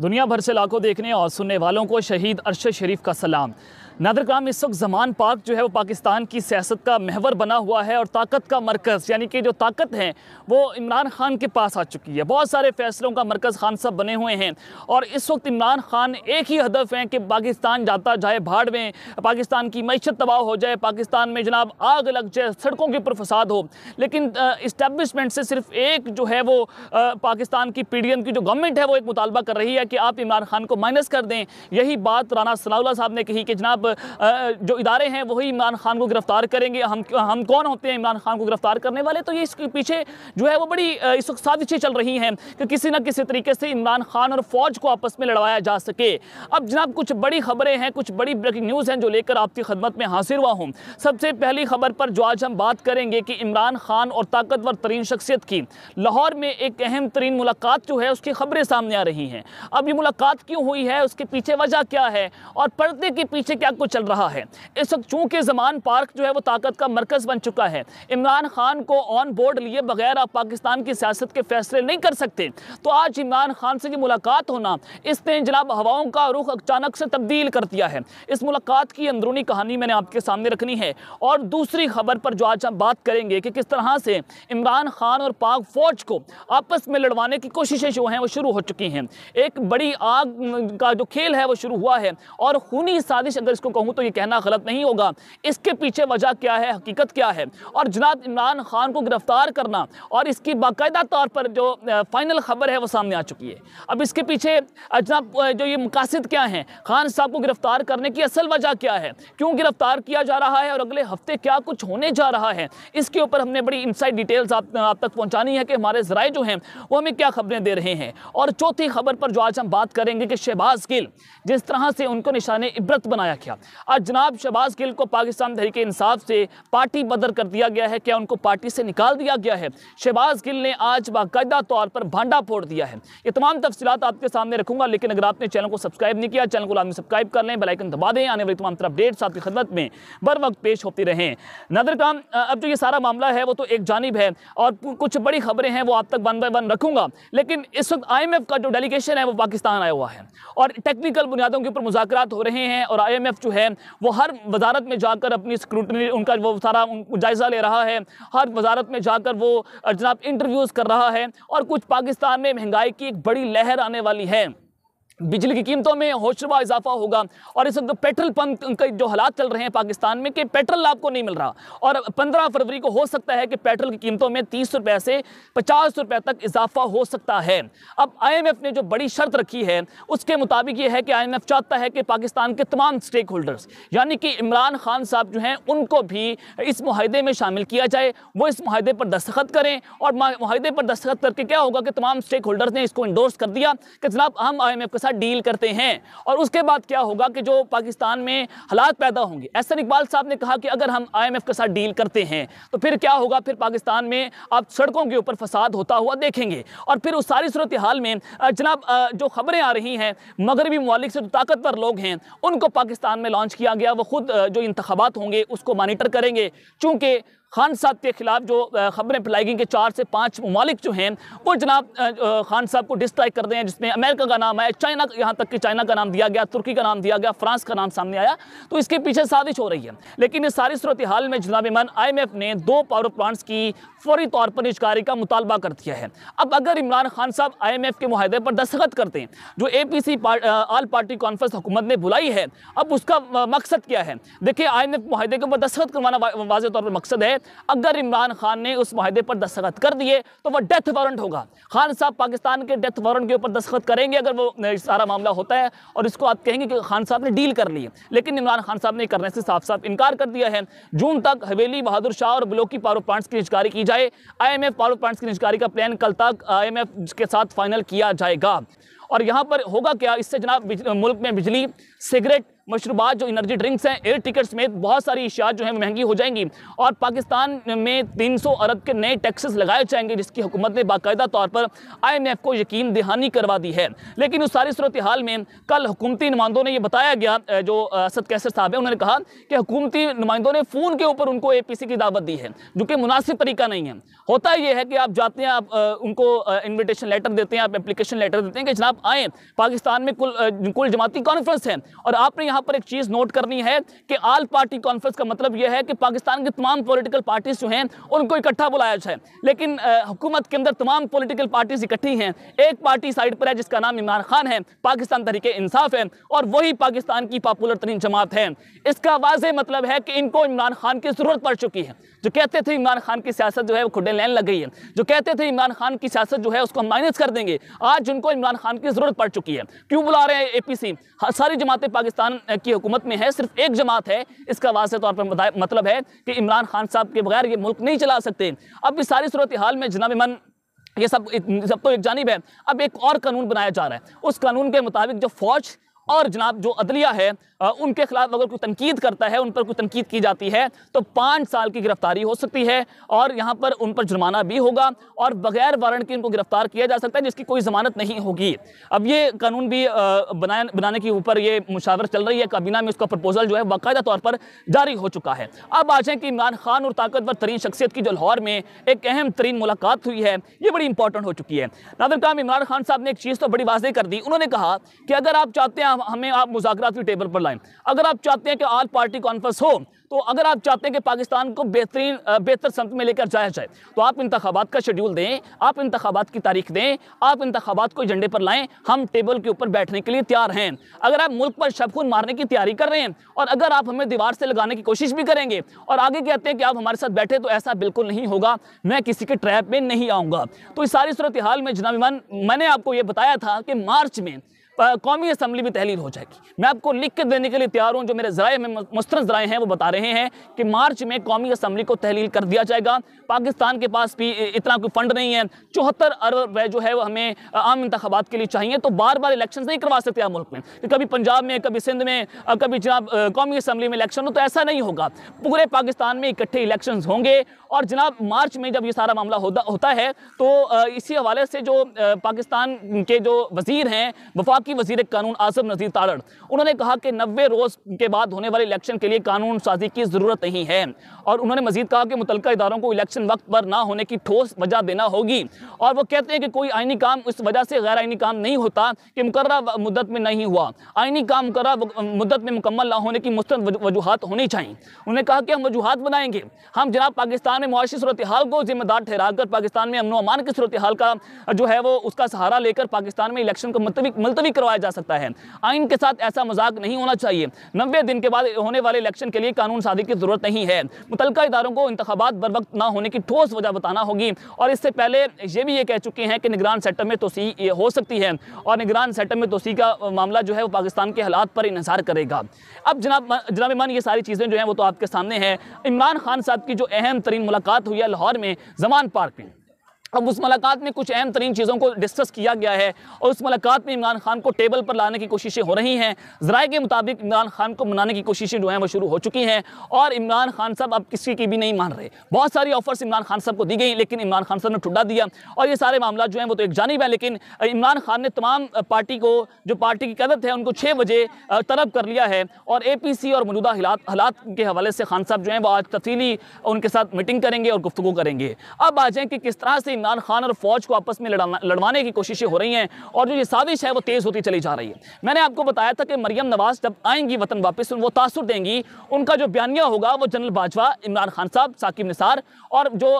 दुनिया भर से लाखों देखने और सुनने वालों को शहीद अरशद शरीफ का सलाम नादर कराम इस वक्त जमान पार्क जो है वो पाकिस्तान की सियासत का महवर बना हुआ है और ताकत का मरकज़ यानी कि जो ताकत है वो इमरान खान के पास आ चुकी है बहुत सारे फैसलों का मरकज़ खान साहब बने हुए हैं और इस वक्त इमरान खान एक ही हदफ हैं कि पाकिस्तान जाता जाए भाड़ में पाकिस्तान की मीशत तबाह हो जाए पाकिस्तान में जनाब आग लग जाए सड़कों के ऊपर फसाद हो लेकिन इस्टेबलिशमेंट से सिर्फ एक जो है वो पाकिस्तान की पी डी एम की जो गवर्नमेंट है वो एक मुतालबा कर रही है कि आप इमरान खान को माइनस कर दें यही बात राना सलाउल्ला साहब ने कही कि जनाब जो इदारे हैं वही इमरान खान को गिरफ़्तार करेंगे हम हम कौन होते हैं इमरान खान को गिरफ़्तार करने वाले तो ये इसके पीछे जो है वो बड़ी इस वक्त साजिशें चल रही हैं कि किसी न किसी तरीके से इमरान खान और फौज को आपस में लड़वाया जा सके अब जनाब कुछ बड़ी खबरें हैं कुछ बड़ी ब्रेकिंग न्यूज़ हैं जो लेकर आपकी खदमत में हासिल हुआ हूँ सबसे पहली खबर पर जो आज हम बात करेंगे कि इमरान खान और ताकतवर तरीन शख्सियत की लाहौर में एक अहम तरीन मुलाकात जो है उसकी खबरें सामने आ रही हैं अब ये मुलाकात क्यों हुई है उसके पीछे वजह क्या है और पर्दे के पीछे क्या तक को चल रहा है इस वक्त चूंकि जमान पार्क जो है वो ताकत का मरकज़ बन चुका है इमरान खान को ऑन बोर्ड लिए बगैर आप पाकिस्तान की सियासत के फैसले नहीं कर सकते तो आज इमरान खान से की मुलाकात होना इसने जनाब हवाओं का रुख अचानक से तब्दील कर दिया है इस मुलाकात की अंदरूनी कहानी मैंने आपके सामने रखनी है और दूसरी खबर पर जो आज हम बात करेंगे कि किस तरह से इमरान खान और पाक फौज को आपस में लड़वाने की कोशिशें जो हैं वो शुरू हो चुकी हैं एक बड़ी आग का जो खेल है वो शुरू हुआ है और खूनी साजिश अगर को कहूँ तो ये कहना गलत नहीं होगा इसके पीछे वजह क्या है हकीकत क्या है और जनाब इमरान खान को गिरफ्तार करना और इसकी बाकायदा तौर पर जो फाइनल खबर है वो सामने आ चुकी है अब इसके पीछे जनाब जो ये मकासद क्या हैं खान साहब को गिरफ्तार करने की असल वजह क्या है क्यों गिरफ्तार किया जा रहा है और अगले हफ्ते क्या कुछ होने जा रहा है इसके ऊपर हमने बड़ी इनसाइड डिटेल्स आप, आप तक पहुँचानी है कि हमारे जराए जो हैं वो हमें क्या खबरें दे रहे हैं और चौथी खबर पर जो आज हम बात करेंगे कि शहबाज गिल जिस तरह से उनको निशान इबरत बनाया गया गया आज जनाब शहबाज गिल को पाकिस्तान तहरीक इंसाफ से पार्टी बदर कर दिया गया है क्या उनको पार्टी से निकाल दिया गया है शहबाज गिल ने आज बाकायदा तौर पर भांडा फोड़ दिया है ये तमाम तफसीत आपके सामने रखूंगा लेकिन अगर आपने चैनल को सब्सक्राइब नहीं किया चैनल को लाजमी सब्सक्राइब कर लें बेलाइकन दबा दें आने वाली तमाम अपडेट्स आपकी खदमत में बर वक्त पेश होती रहें नदर काम अब जो ये सारा मामला है वो तो एक जानब है और कुछ बड़ी खबरें हैं वो आप तक वन बाय वन रखूंगा लेकिन इस वक्त आई का जो डेलीगेशन है वो पाकिस्तान आया हुआ है और टेक्निकल बुनियादों के ऊपर मुजाकर हो रहे हैं और आई एम एफ जो है वो हर वजारत में जाकर अपनी स्क्रूटनी उनका वो सारा जायज़ा ले रहा है हर वजारत में जाकर वो जनाब इंटरव्यूज़ कर रहा है और कुछ पाकिस्तान में महंगाई की एक बड़ी लहर आने वाली है बिजली की कीमतों में होशरबा इजाफा होगा और इस वक्त तो पेट्रोल पंप के जो हालात चल रहे हैं पाकिस्तान में कि पेट्रोल आपको नहीं मिल रहा और पंद्रह फरवरी को हो सकता है कि पेट्रोल की कीमतों में तीस रुपये से पचास रुपये तक इजाफा हो सकता है अब आई एम एफ ने जो बड़ी शर्त रखी है उसके मुताबिक ये है कि आई एम एफ चाहता है कि पाकिस्तान के तमाम स्टेक होल्डर्स यानी कि इमरान खान साहब जो हैं उनको भी इस माहदे में शामिल किया जाए वो इस माहदे पर दस्तखत करें और माहदे पर दस्तखत करके क्या होगा कि तमाम स्टेक होल्डर्स ने इसको इंडोर्स कर दिया कि जनाब हम आई एम एफ के साथ साथ डील करते हैं और उसके बाद क्या होगा कि जो पाकिस्तान में हालात पैदा होंगे एहसन इकबाल साहब ने कहा कि अगर हम आईएमएफ के साथ डील करते हैं तो फिर क्या होगा फिर पाकिस्तान में आप सड़कों के ऊपर फसाद होता हुआ देखेंगे और फिर उस सारी सूरत हाल में जनाब जो खबरें आ रही हैं मगरबी ममालिक से जो ताकतवर लोग हैं उनको पाकिस्तान में लॉन्च किया गया वो खुद जो इंतबात होंगे उसको मानिटर करेंगे चूँकि खान साहब के खिलाफ जो खबरें फैलाई गई कि चार से पाँच ममालिक जो हैं वो जनाब खान साहब को डिस्ट्राइक कर रहे हैं जिसमें अमेरिका का नाम आया चाइना यहाँ तक कि चाइना का नाम दिया गया तुर्की का नाम दिया गया फ्रांस का नाम सामने आया तो इसके पीछे साजिश हो रही है लेकिन इस सारी सूरत हाल में जनाब इमरान आई ने दो पावर प्लांट्स की फौरी तौर पर निजकारी का मुतालबा कर दिया है अब अगर इमरान खान साहब आई एम एफ के माहदे पर दस्तखत करते हैं जो A P C all party conference हुकूमत ने बुलाई है अब उसका मकसद क्या है देखिए आई एम एफ माहदे के ऊपर दस्तखत करवाना वाजे तौर पर मकसद है अगर इमरान खान ने उस माहे पर दस्तखत कर दिए तो वह डेथ वारंट होगा खान साहब पाकिस्तान के डेथ वारंट के ऊपर दस्तखत करेंगे अगर वो सारा मामला होता है और इसको आप कहेंगे कि खान साहब ने डील कर ली लेकिन इमरान खान साहब ने करने से साफ साफ इनकार कर दिया है जून तक हवेली बहादुर शाह और ब्लॉकी पावर प्लांट्स की निजकारी की जाए आई एम पावर प्लांट्स की निजकारी का प्लान कल तक आई एम के साथ फाइनल किया जाएगा और यहाँ पर होगा क्या इससे जनाब मुल्क में बिजली सिगरेट मशरूबात जो एनर्जी ड्रिंक्स हैं एयर टिकट समेत बहुत सारी अशिया जो है महंगी हो जाएंगी और पाकिस्तान में तीन सौ अरब के नए टैक्सेस लगाए जाएंगे जिसकी हुकूमत ने बाकायदा तौर पर आई एम एफ को यकीन दहानी करवा दी है लेकिन उस सारी सूरत हाल में कल हुकूमती नुमाइंदों ने यह बताया गया जो असद कैसर साहब हैं उन्होंने कहा कि हुकूमती नुमाइंदों ने फ़ोन के ऊपर उनको ए पी सी की दावत दी है जो कि मुनासिब तरीका नहीं है होता यह है कि आप जाते हैं आप उनको इन्विटेशन लेटर देते हैं आप एप्लीकेशन लेटर देते हैं कि जनाब आएँ पाकिस्तान में कुल कुल जमाती कॉन्फ्रेंस है और आपने यहां पर एक चीज़ नोट करनी है कि आल पार्टी कॉन्फ्रेंस का मतलब यह है कि पाकिस्तान की तमाम पॉलिटिकल पार्टीज जो हैं उनको इकट्ठा बुलाया जाए लेकिन हुकूमत के अंदर तमाम पॉलिटिकल पार्टीज इकट्ठी हैं एक पार्टी साइड पर है जिसका नाम इमरान खान है पाकिस्तान तरीके इंसाफ है और वही पाकिस्तान की पॉपुलर तरीन जमात है इसका वाज मतलब है कि इनको इमरान खान की ज़रूरत पड़ चुकी है जो कहते थे इमरान खान की सियासत जो है वो खुडे लैन लग गई है जो कहते थे इमरान खान की सियासत जो है उसको हम माइनस कर देंगे आज उनको इमरान खान की ज़रूरत पड़ चुकी है क्यों बुला रहे हैं ए सारी जमातें पाकिस्तान की हुकूमत में है सिर्फ एक जमात है इसका वाजह तौर पर मतलब है कि इमरान खान साहब के बगैर ये मुल्क नहीं चला सकते अब इस सारी सूरत हाल में जनाब मन ये सब सब तो एक जानब है अब एक और कानून बनाया जा रहा है उस कानून के मुताबिक जो फौज और जनाब जो अदलिया है उनके खिलाफ अगर कोई तनकीद करता है उन पर कोई तनकीद की जाती है तो पाँच साल की गिरफ्तारी हो सकती है और यहाँ पर उन पर जुर्माना भी होगा और बगैर वारंट के उनको गिरफ्तार किया जा सकता है जिसकी कोई ज़मानत नहीं होगी अब ये कानून भी बनाया बनाने के ऊपर ये मुशावर चल रही है काबीना में उसका प्रपोजल जो है बाकायदा तौर पर जारी हो चुका है अब आ जाए कि इमरान खान और ताकतवर तरीन शख्सियत की जो लाहौर में एक अहम तरीन मुलाकात हुई है ये बड़ी इंपॉर्टेंट हो चुकी है नादर काम इमरान खान साहब ने एक चीज़ तो बड़ी वाजे कर दी उन्होंने कहा कि अगर आप चाहते हैं हमें आप मुजाकर की टेबल पर लाएं अगर आप चाहते हैं कि ऑल पार्टी कॉन्फ्रेंस हो तो अगर आप चाहते हैं कि पाकिस्तान को बेहतरीन बेहतर संत में लेकर जाया जाए तो आप इंतबात का शेड्यूल दें आप इंतबात की तारीख दें आप इंतबात को एजेंडे पर लाएं हम टेबल के ऊपर बैठने के लिए तैयार हैं अगर आप मुल्क पर शबखून मारने की तैयारी कर रहे हैं और अगर आप हमें दीवार से लगाने की कोशिश भी करेंगे और आगे कहते हैं कि आप हमारे साथ बैठे तो ऐसा बिल्कुल नहीं होगा मैं किसी के ट्रैप में नहीं आऊँगा तो इस सारी सूरत हाल में जनाब मैंने आपको ये बताया था कि मार्च में कौमी असम्बली भी तहलील हो जाएगी मैं आपको लिख के देने के लिए तैयार हूँ जो मेरे ज़राए में मुस्तर ज़राए हैं वो बता रहे हैं कि मार्च में कौमी असम्बली को तहलील कर दिया जाएगा पाकिस्तान के पास भी इतना कोई फंड नहीं है चौहत्तर अरब रुपए जो है वो हमें आम इंतबात के लिए चाहिए तो बार बार इलेक्शन नहीं करवा सकते मुल्क में कभी पंजाब में कभी सिंध में कभी जनाब कौमी असम्बली में इलेक्शन हो तो ऐसा नहीं होगा पूरे पाकिस्तान में इकट्ठे इलेक्शन होंगे और जनाब मार्च में जब ये सारा मामला होता होता है तो इसी हवाले से जो पाकिस्तान के जो वजीर हैं वफाक वफाकी वजीर कानून आसम नजीर ताड़ उन्होंने कहा कि नब्बे रोज़ के बाद होने वाले इलेक्शन के लिए कानून साजी की ज़रूरत नहीं है और उन्होंने मजीद कहा कि मुतल इदारों को इलेक्शन वक्त पर ना होने की ठोस वजह देना होगी और वो कहते हैं कि कोई आइनी काम इस वजह से गैर आइनी काम नहीं होता कि मुकर मुद्दत में नहीं हुआ आइनी काम मुकर मुद्दत में मुकम्मल ना होने की मुस्ंद वजूहत होनी चाहिए उन्होंने कहा कि हम वजूहत बनाएंगे हम जनाब पाकिस्तान में मुआशी सूरत हाल को जिम्मेदार ठहरा कर पाकिस्तान में अमनो अमान की सूरत हाल का जो है वो उसका सहारा लेकर पाकिस्तान में इलेक्शन को मुलतवी करवाया जा सकता है आइन के साथ ऐसा मजाक नहीं होना चाहिए नब्बे दिन के बाद होने वाले इलेक्शन के लिए कानून साजी की जरूरत नहीं है मुतलका इदारों को इंतबात बर वक्त ना होने की ठोस वजह बताना होगी और इससे पहले ये भी ये कह चुके हैं कि निगरान सेक्टर में तोसी हो सकती है और निगरान सेक्टर में तोसी का मामला जो है वो पाकिस्तान के हालात पर इन्हसार करेगा अब जनाब जनाब इमान ये सारी चीज़ें जो हैं वो तो आपके सामने हैं इमरान खान साहब की जो अहम तरीन मुलाकात हुई है लाहौर में जमान पार्क में अब उस मुलाकात में कुछ अहम तरीन चीज़ों को डिस्कस किया गया है और उस मुलाकात में इमरान खान को टेबल पर लाने की कोशिशें हो रही हैं ज़राए के मुताबिक इमरान खान को मनाने की कोशिशें जो हैं वो शुरू हो चुकी हैं और इमरान खान साहब अब किसी की भी नहीं मान रहे बहुत सारी ऑफर्स इमरान खान साहब को दी गई लेकिन इमरान खान साहब ने ठुडा दिया और ये सारे मामला जो हैं वो तो एक जानब है लेकिन इमरान खान ने तमाम पार्टी को जो पार्टी की कदत है उनको छः बजे तलब कर लिया है और ए पी सी और मौजूदा हालात हालात के हवाले से खान साहब जो हैं वो आज तफीली उनके साथ मीटिंग करेंगे और गुफ्तु करेंगे अब आ जाएँ कि किस तरह से इमरान खान और फौज को आपस में लड़वाने की कोशिशें हो रही हैं और जो ये साजिश है वो तेज़ होती चली जा रही है मैंने आपको बताया था कि मरियम नवाज जब आएंगी वतन वापस वो तासर देंगी उनका जो बयानिया होगा वो जनरल बाजवा इमरान खान साहब साकिब निसार और जो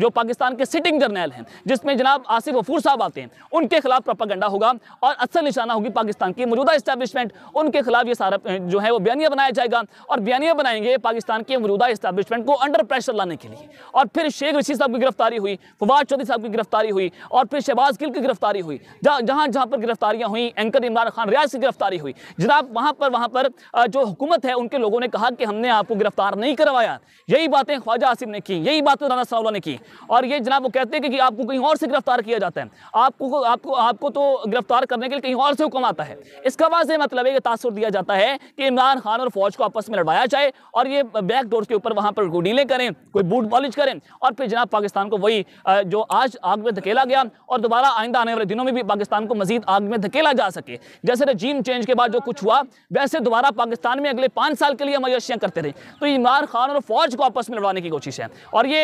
जो पाकिस्तान के सिटिंग जर्नैल हैं जिसमें जनाब आसिफ वफूर साहब आते हैं उनके खिलाफ प्रोपागंडा होगा और असल निशाना होगी पाकिस्तान की मौजूदा इस्टेब्लिशमेंट उनके खिलाफ ये सारा जो है वो बयानिया बनाया जाएगा और बयानिया बनाएंगे पाकिस्तान के मौजूदा इस्टेब्लिशमेंट को अंडर प्रेशर लाने के लिए और फिर शेख रशीद साहब की गिरफ्तारी हुई फवाद चौधरी साहब की गिरफ्तारी हुई और फिर शहबाज गिल की गिरफ्तारी हुई जहाँ जहाँ पर गिरफ्तारियाँ हुई एंकर इमरान खान रियाज की गिरफ्तारी हुई जनाब वहाँ पर वहाँ पर जो हुकूमत है उनके लोगों ने कहा कि हमने आपको गिरफ्तार नहीं करवाया यही बातें ख्वाजा आसिफ ने की यही बातें राना सा ने की और ये जनाब वो कहते हैं कि आपको कहीं और से गिरफ्तार किया जाता है आपको आपको आपको तो गिरफ्तार करने के लिए कहीं और से हुक्म आता है इसका वाजह मतलब है कि तासर दिया जाता है कि इमरान खान और फौज को आपस में लड़वाया जाए और ये बैक डोर के ऊपर वहाँ पर डीलें करें कोई बूट पॉलिश करें और फिर जनाब पाकिस्तान को वही जो आज आग में धकेला गया और दोबारा आइंदा आने वाले दिनों में भी पाकिस्तान को मजीद आग में धकेला जा सके जैसे रजीम चेंज के बाद जो कुछ हुआ वैसे दोबारा पाकिस्तान में अगले पाँच साल के लिए मयशियाँ करते रहे तो इमरान खान और फौज को आपस में लड़वाने की कोशिश है और ये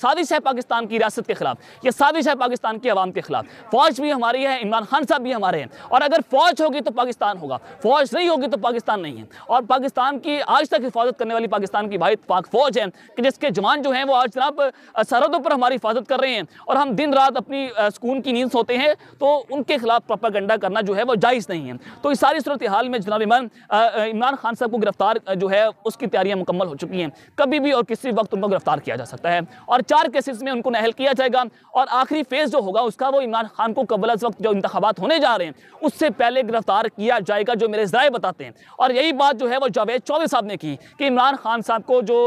साजिश है पाकिस्तान की रियासत के खिलाफ ये साजिश है पाकिस्तान की आवाम के खिलाफ फौज भी हमारी है इमरान खान साहब भी हमारे हैं और अगर फौज होगी तो पाकिस्तान होगा फौज नहीं होगी तो पाकिस्तान नहीं है और पाकिस्तान की आज तक हिफाजत करने वाली पाकिस्तान की भाई पाक फौज है कि जिसके जवान जो हैं वो आज जनाब सरहदों पर हमारी हिफाजत कर रहे हैं और हम दिन रात अपनी सुकून की नींद सोते हैं तो उनके खिलाफ प्रोपागंडा करना जो है वो जायज़ नहीं है तो इस सारी सूरत हाल में जनाब इमरान इमरान खान साहब को गिरफ्तार जो है उसकी तैयारियाँ मुकम्मल हो चुकी हैं कभी भी और किसी वक्त उनको गिरफ्तार किया जा सकता है और चार केसेस में उनको नहल किया जाएगा और आखिरी फेज़ जो होगा उसका वो इमरान खान को कबल वक्त जो इंतबात होने जा रहे हैं उससे पहले गिरफ्तार किया जाएगा जो मेरे ज़राए बताते हैं और यही बात जो है वो जावेद चौधरी साहब ने की कि इमरान खान साहब को जो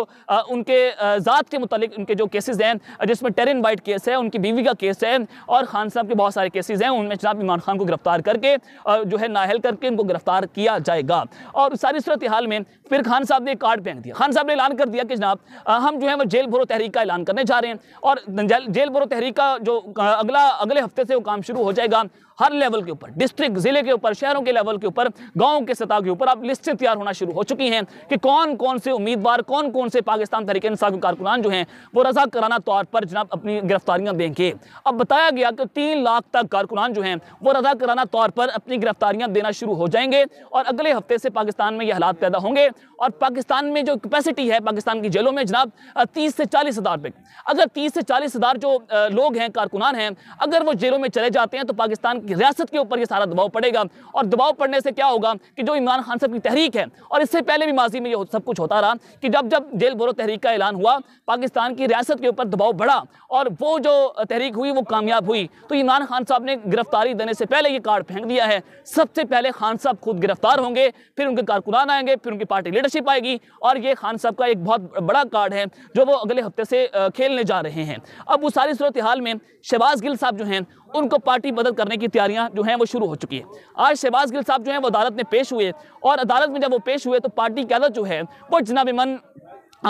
उनके ज़ात के मुतलिक उनके जो केसेज हैं जिसमें टेरिन वाइट केस है उनकी बीवी का केस है और खान साहब के बहुत सारे केसेज हैं उनमें जनाब इमरान खान को गिरफ्तार करके और जो है नाहल करके उनको गिरफ्तार किया जाएगा और सारी सूरत हाल में फिर खान साहब ने कार्ड पहन दिया खान साहब ने ऐलान कर दिया कि जनाब हम जो है वो जेल भरो तहरीक का ऐलान करने जा रहे हैं और जेल भरो तहरीक का जो अगला अगले हफ्ते से वो काम शुरू हो जाएगा हर लेवल के ऊपर डिस्ट्रिक्ट ज़िले के ऊपर शहरों के लेवल के ऊपर गाँव के सतह के ऊपर अब लिस्टें तैयार होना शुरू हो चुकी हैं कि कौन कौन से उम्मीदवार कौन कौन से पाकिस्तान तरीके इंसाफ कारकुनान जो हैं वो रजा कराना तौर पर जनाब अपनी गिरफ्तारियां देंगे अब बताया गया कि तीन लाख तक कारकुनान जो हैं वो कराना तौर पर अपनी गिरफ्तारियां देना शुरू हो जाएंगे और अगले हफ्ते से पाकिस्तान में ये हालात पैदा होंगे और पाकिस्तान में जो कैपेसिटी है पाकिस्तान की जेलों में जनाब तीस से चालीस हज़ार अगर तीस से चालीस हज़ार जो लोग हैं कारकुनान हैं अगर वो जेलों में चले जाते हैं तो पाकिस्तान रियासत के ऊपर ये सारा दबाव पड़ेगा और दबाव पड़ने से क्या होगा कि जो इमरान खान साहब की तहरीक है और इससे पहले भी माजी में ये सब कुछ होता रहा कि जब जब जेल बोरो तहरीक का ऐलान हुआ पाकिस्तान की रियासत के ऊपर दबाव बढ़ा और वो जो तहरीक हुई वो कामयाब हुई तो इमरान खान साहब ने गिरफ्तारी देने से पहले ये कार्ड फेंक दिया है सबसे पहले खान साहब खुद गिरफ्तार होंगे फिर उनके कारकुनान आएंगे फिर उनकी पार्टी लीडरशिप आएगी और ये खान साहब का एक बहुत बड़ा कार्ड है जो वो अगले हफ्ते से खेलने जा रहे हैं अब उस सारी सूरत हाल में शहबाज गिल साहब जो हैं उनको पार्टी बदल करने की तैयारियां जो हैं वो शुरू हो चुकी है आज शहबाज गिल साहब जो हैं वो अदालत में पेश हुए और अदालत में जब वो पेश हुए तो पार्टी क्यादत जो है वो जनाब मन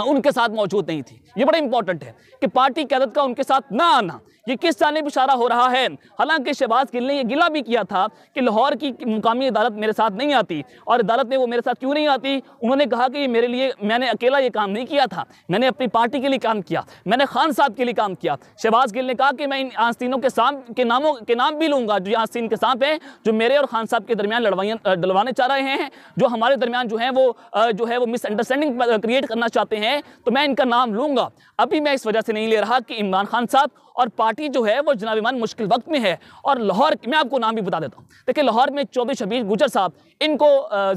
उनके साथ मौजूद नहीं थी ये बड़ा इंपॉर्टेंट है कि पार्टी क्यादत का उनके साथ ना आना ये किस जानब इशारा हो रहा है हालांकि शहबाज गिल ने यह गिला भी किया था कि लाहौर की मुकामी अदालत मेरे साथ नहीं आती और अदालत में वो मेरे साथ क्यों नहीं आती उन्होंने कहा कि ये मेरे लिए मैंने अकेला ये काम नहीं किया था मैंने अपनी पार्टी के लिए काम किया मैंने खान साहब के लिए काम किया शहबाज गिल ने कहा कि मैं इन आस्तीनों के साम के नामों के नाम भी लूँगा जो आस्तीन के सांप हैं जो मेरे और खान साहब के दरमियान लड़वाइयाँ डलवाने चाह रहे हैं जो हमारे दरमियान जो है वो जो है वो मिसअंडरस्टैंडिंग क्रिएट करना चाहते हैं तो मैं इनका नाम लूँगा अभी मैं इस वजह से नहीं ले रहा कि इमरान खान साहब और पार्टी जो है वो जनाबिमान मुश्किल वक्त में है और लाहौर मैं आपको नाम भी बता देता हूँ देखिए लाहौर में चौबीस शबीर गुजर साहब इनको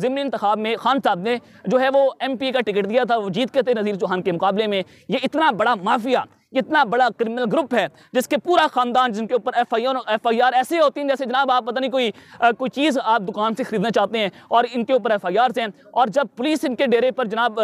ज़मनी इंतबाब में खान साहब ने जो है वो एम पी का टिकट दिया था वो जीत के थे नज़ीर चौहान के मुकाबले में ये इतना बड़ा माफिया कितना बड़ा क्रिमिनल ग्रुप है जिसके पूरा ख़ानदान जिनके ऊपर F I R F I R ऐसे होती हैं जैसे जनाब आप पता नहीं कोई आ, कोई चीज़ आप दुकान से ख़रीदना चाहते हैं और इनके ऊपर एफ आई आर हैं और जब पुलिस इनके डेरे पर जनाब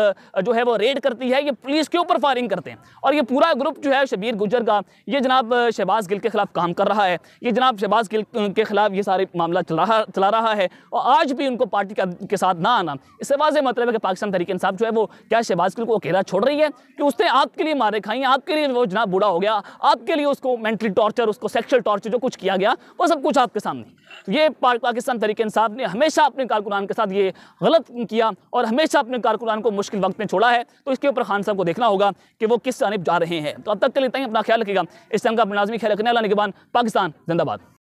जो है वो रेड करती है ये पुलिस के ऊपर फायरिंग करते हैं और ये पूरा ग्रुप जो है शबीर गुजर का ये जनाब शहबाज गिल के खिलाफ काम कर रहा है ये जनाब शहबाज गिल के खिलाफ ये सारे मामला चला चला रहा है और आज भी उनको पार्टी के साथ ना आना इससे वाजह मतलब है कि पाकिस्तान तरीके इंसाफ जो है वो क्या शहबाज गिल को अकेला छोड़ रही है कि उसने आपके लिए मारे खाई आपके लिए वो जनाब बूढ़ा हो गया आपके लिए उसको मेंटली टॉर्चर उसको सेक्शुअल टॉर्चर जो कुछ किया गया वो सब कुछ आपके सामने तो ये पाकिस्तान तरीके इंसाफ ने हमेशा अपने कारकुनान के साथ ये गलत किया और हमेशा अपने कारकुनान को मुश्किल वक्त में छोड़ा है तो इसके ऊपर खान साहब को देखना होगा कि वो किस जानब जा रहे हैं तो अब तक के लिए अपना ख्याल रखेगा इस टाइम का अपना लाजमी ख्याल रखने वाला निगबान पाकिस्तान जिंदाबाद